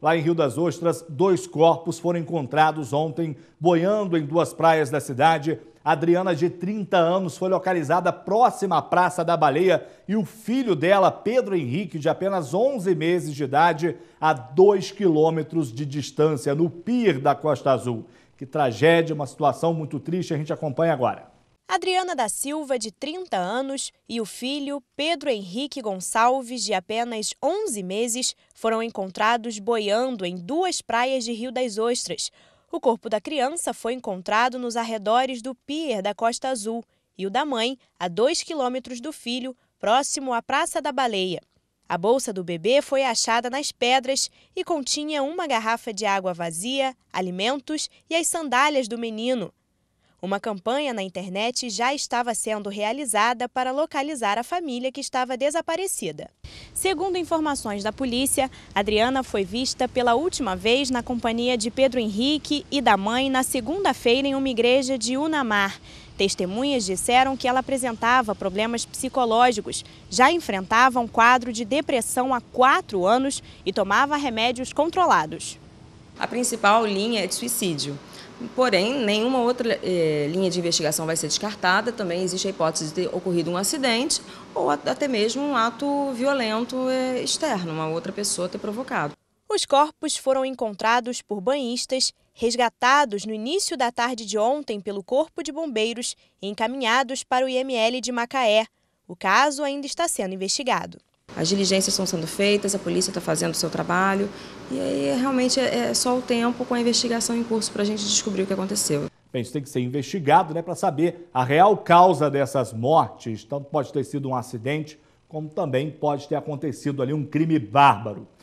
lá em Rio das Ostras, dois corpos foram encontrados ontem boiando em duas praias da cidade. Adriana, de 30 anos, foi localizada próxima à Praça da Baleia e o filho dela, Pedro Henrique, de apenas 11 meses de idade, a 2 quilômetros de distância, no pier da Costa Azul. Que tragédia, uma situação muito triste, a gente acompanha agora. Adriana da Silva, de 30 anos, e o filho, Pedro Henrique Gonçalves, de apenas 11 meses, foram encontrados boiando em duas praias de Rio das Ostras. O corpo da criança foi encontrado nos arredores do pier da Costa Azul e o da mãe, a 2 quilômetros do filho, próximo à Praça da Baleia. A bolsa do bebê foi achada nas pedras e continha uma garrafa de água vazia, alimentos e as sandálias do menino. Uma campanha na internet já estava sendo realizada para localizar a família que estava desaparecida. Segundo informações da polícia, Adriana foi vista pela última vez na companhia de Pedro Henrique e da mãe na segunda-feira em uma igreja de Unamar. Testemunhas disseram que ela apresentava problemas psicológicos, já enfrentava um quadro de depressão há quatro anos e tomava remédios controlados a principal linha é de suicídio. Porém, nenhuma outra eh, linha de investigação vai ser descartada. Também existe a hipótese de ter ocorrido um acidente ou até mesmo um ato violento eh, externo, uma outra pessoa ter provocado. Os corpos foram encontrados por banhistas, resgatados no início da tarde de ontem pelo Corpo de Bombeiros e encaminhados para o IML de Macaé. O caso ainda está sendo investigado. As diligências estão sendo feitas, a polícia está fazendo o seu trabalho e aí realmente é, é só o tempo com a investigação em curso para a gente descobrir o que aconteceu. Bem, isso tem que ser investigado né, para saber a real causa dessas mortes. Tanto pode ter sido um acidente, como também pode ter acontecido ali um crime bárbaro.